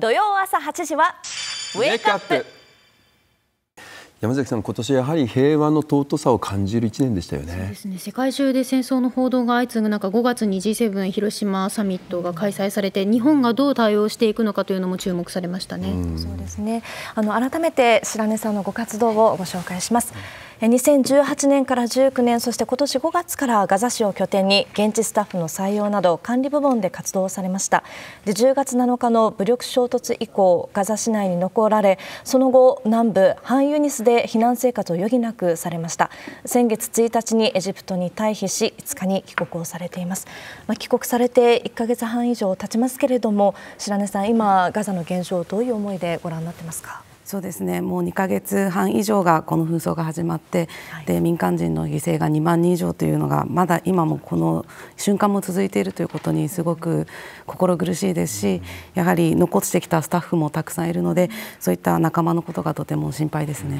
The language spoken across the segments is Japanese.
土曜朝8時はウェイクアップ山崎さん、今年やはり平和の尊さを感じる1年でしたよねそうですね世界中で戦争の報道が相次ぐ中、5月に G7 広島サミットが開催されて、日本がどう対応していくのかというのも注目されましたね、うん、そうですねあの改めて白根さんのご活動をご紹介します。うん2018年から19年、そして今年5月からガザ市を拠点に、現地スタッフの採用など、管理部門で活動されました。で10月7日の武力衝突以降、ガザ市内に残られ、その後、南部ハンユニスで避難生活を余儀なくされました。先月1日にエジプトに退避し、5日に帰国をされています。ま帰国されて1ヶ月半以上経ちますけれども、白根さん、今、ガザの現状、どういう思いでご覧になってますか？そうですねもう2か月半以上がこの紛争が始まって、はい、で民間人の犠牲が2万人以上というのがまだ今もこの瞬間も続いているということにすごく心苦しいですしやはり残してきたスタッフもたくさんいるのでそういった仲間のことがとても心配ですね。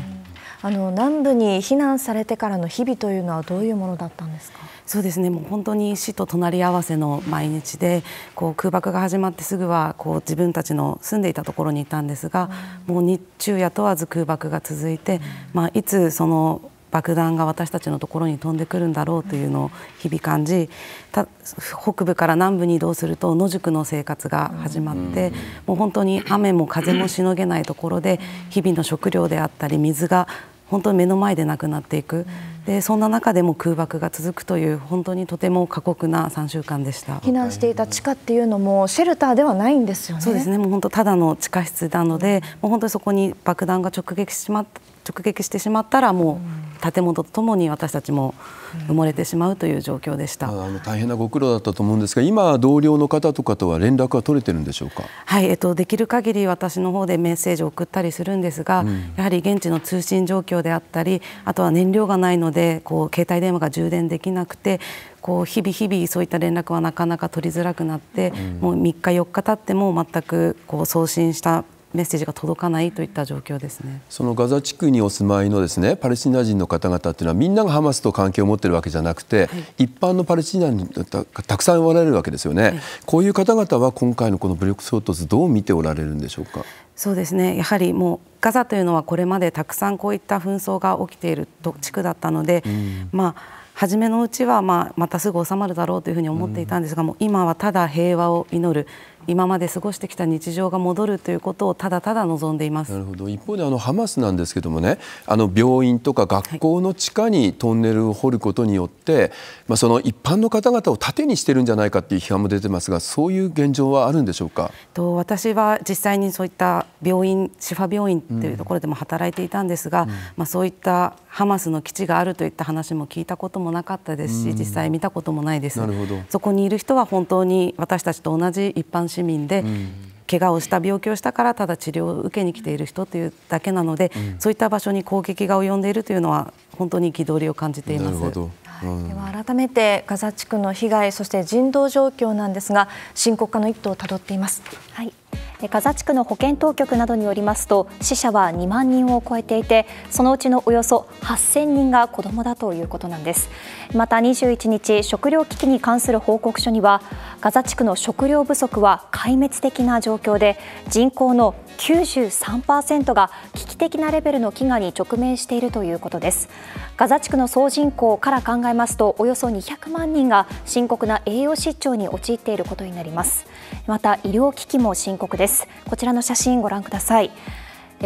あの南部に避難されてからの日々というのはどういうものだったんですかそうですねもう本当に死と隣り合わせの毎日でこう空爆が始まってすぐはこう自分たちの住んでいたところにいたんですが、もう日昼夜問わず空爆が続いて、まあ、いつその爆弾が私たちのところに飛んでくるんだろうというのを日々感じ北部から南部に移動すると野宿の生活が始まって、もう本当に雨も風もしのげないところで日々の食料であったり水が本当に目の前でなくなっていく。でそんな中でも空爆が続くという本当にとても過酷な3週間でした避難していた地下っていうのもシェルターではないんですよねそうですねもう本当ただの地下室なのでもう本当にそこに爆弾が直撃しま直撃してしまったらもう建物とともに私たちも埋もれてしまうという状況でした、うん、大変なご苦労だったと思うんですが今同僚の方とかとは連絡は取れてるんでしょうか、はいえっと、できる限り私の方でメッセージを送ったりするんですが、うん、やはり現地の通信状況であったりあとは燃料がないのでこう携帯電話が充電できなくてこう日々日々そういった連絡はなかなか取りづらくなって、うん、もう3日4日経っても全くこう送信したメッセージが届かないといった状況ですねそのガザ地区にお住まいのですねパレスチナ人の方々っていうのはみんながハマスと関係を持ってるわけじゃなくて、はい、一般のパレスチナ人がたくさんおられるわけですよね、はい、こういう方々は今回のこの武力衝突どう見ておられるんでしょうかそうですねやはりもうガザというのはこれまでたくさんこういった紛争が起きている地区だったので、うん、まあ初めのうちはまあまたすぐ収まるだろうというふうに思っていたんですが、もう今はただ平和を祈る今まで過ごしてきた日常が戻るということをただただ望んでいますなるほど一方であのハマスなんですけどもねあの病院とか学校の地下にトンネルを掘ることによって、はい、まあ、その一般の方々を盾にしてるんじゃないかっていう批判も出てますがそういう現状はあるんでしょうかと私は実際にそういった病院シファ病院というところでも働いていたんですが、うん、まあ、そういったハマスの基地があるといった話も聞いたこともなかったですし、実際見たこともないです。なるほどそこにいる人は本当に私たちと同じ一般市市民で、怪我をした病気をしたからただ治療を受けに来ている人というだけなので、うん、そういった場所に攻撃が及んでいるというのは本当に憤りを感じています。はい、では改めてガザ地区の被害そして人道状況なんですが深刻化の一途をたどっています。はいガザ地区の保健当局などによりますと、死者は2万人を超えていて、そのうちのおよそ8000人が子どもだということなんです。また21日、食料危機に関する報告書には、ガザ地区の食料不足は壊滅的な状況で、人口の93%が危機的なレベルの飢餓に直面しているということです。ガザ地区の総人口から考えますと、およそ200万人が深刻な栄養失調に陥っていることになります。また、医療危機も深刻です。ですこちらの写真ご覧ください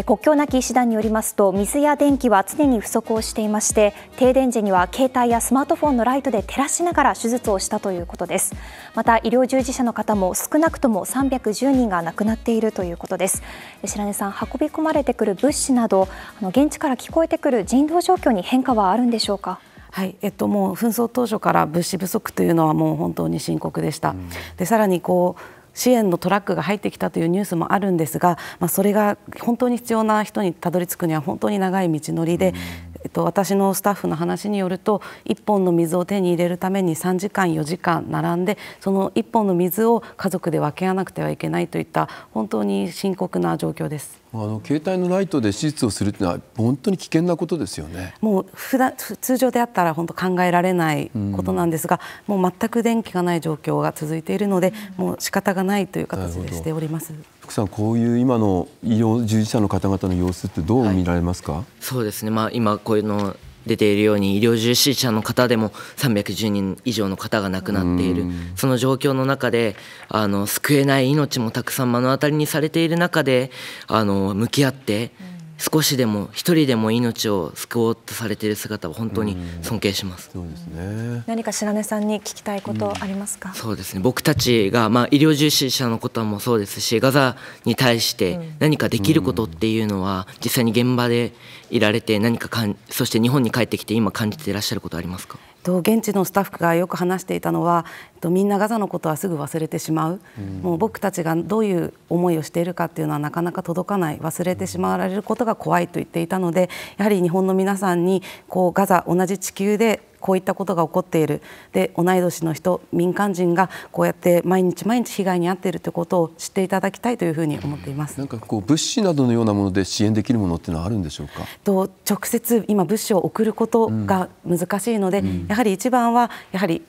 国境なき医師団によりますと水や電気は常に不足をしていまして停電時には携帯やスマートフォンのライトで照らしながら手術をしたということですまた医療従事者の方も少なくとも310人が亡くなっているということです白根さん運び込まれてくる物資などあの現地から聞こえてくる人道状況に変化はあるんでしょうかはいえっと、もう紛争当初から物資不足というのはもう本当に深刻でした。でさらにこう支援のトラックが入ってきたというニュースもあるんですが、まあ、それが本当に必要な人にたどり着くには本当に長い道のりで、うんえっと、私のスタッフの話によると1本の水を手に入れるために3時間4時間並んでその1本の水を家族で分け合わなくてはいけないといった本当に深刻な状況です。あの携帯のライトで手術をするというのは本当に危険なことですよね。もう普段通常であったら本当考えられないことなんですが、うん、もう全く電気がない状況が続いているので、もう仕方がないという形でしております。福さん、こういう今の医療従事者の方々の様子ってどう見られますか、はい、そうですね、まあ、今こういうの出ているように医療従事者の方でも310人以上の方が亡くなっているその状況の中であの救えない命もたくさん目の当たりにされている中であの向き合って。うん少しでも一人でも命を救おうとされている姿を本当に尊敬します。そうですね。何か白根さんに聞きたいことありますか。うん、そうですね。僕たちがまあ医療従事者のこともそうですし、ガザに対して何かできることっていうのは、実際に現場でいられて何かかん、そして日本に帰ってきて今感じていらっしゃることありますか。と現地のスタッフがよく話していたのは、えっと、みんなガザのことはすぐ忘れてしまう、もう僕たちがどういう思いをしているかっていうのはなかなか届かない忘れてしまわれることが怖いと言っていたのでやはり日本の皆さんにこうガザ同じ地球でこういったことが起こっているで同い年の人民間人がこうやって毎日毎日被害に遭っているということを知っていただきたいというふうに思っていますなんかこう物資などのようなもので支援できるものっていうのはあるんでしょうかと直接今物資を送ることが難しいので、うんうん、やはり一番はやはり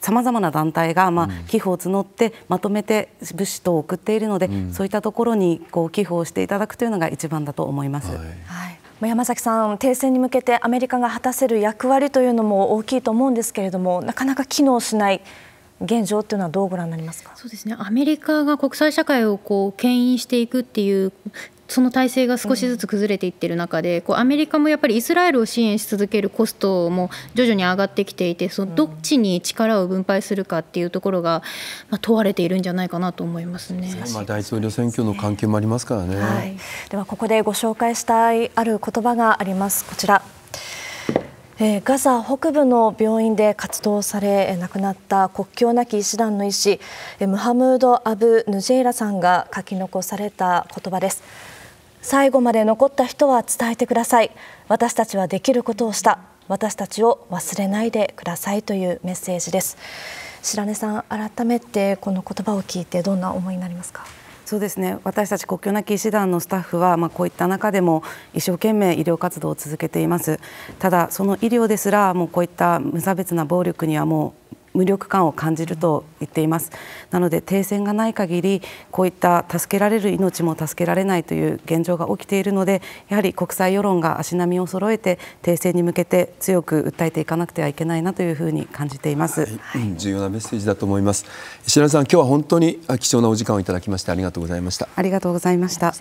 さまざまな団体がまあ寄付を募ってまとめて物資等を送っているので、うん、そういったところにこう寄付をしていただくというのが一番だと思います。はい、はい山崎さん、停戦に向けてアメリカが果たせる役割というのも大きいと思うんですけれども、なかなか機能しない現状というのはどうご覧になりますかそうですね、アメリカが国際社会をこう牽引していくっていうその体制が少しずつ崩れていっている中で、こうアメリカもやっぱりイスラエルを支援し続けるコストも徐々に上がってきていてそのどっちに力を分配するかっていうところが、まあ、問われているんじゃないかなと思いますね、まあ、大統領選挙の関係もありますからね、はい、ではここでご紹介したいある言葉があります。こちらえー、ガザ北部の病院で活動され、亡くなった国境なき医師団の医師、ムハムード・アブ・ヌジェイラさんが書き残された言葉です。最後まで残った人は伝えてください。私たちはできることをした。私たちを忘れないでくださいというメッセージです。白根さん、改めてこの言葉を聞いてどんな思いになりますか。そうですね私たち国境なき医師団のスタッフは、まあ、こういった中でも一生懸命医療活動を続けていますただその医療ですらもうこういった無差別な暴力にはもう無力感を感じると言っていますなので停戦がない限りこういった助けられる命も助けられないという現状が起きているのでやはり国際世論が足並みを揃えて停戦に向けて強く訴えていかなくてはいけないなというふうに感じています、はい、重要なメッセージだと思います白井さん今日は本当に貴重なお時間をいただきましてありがとうございましたありがとうございました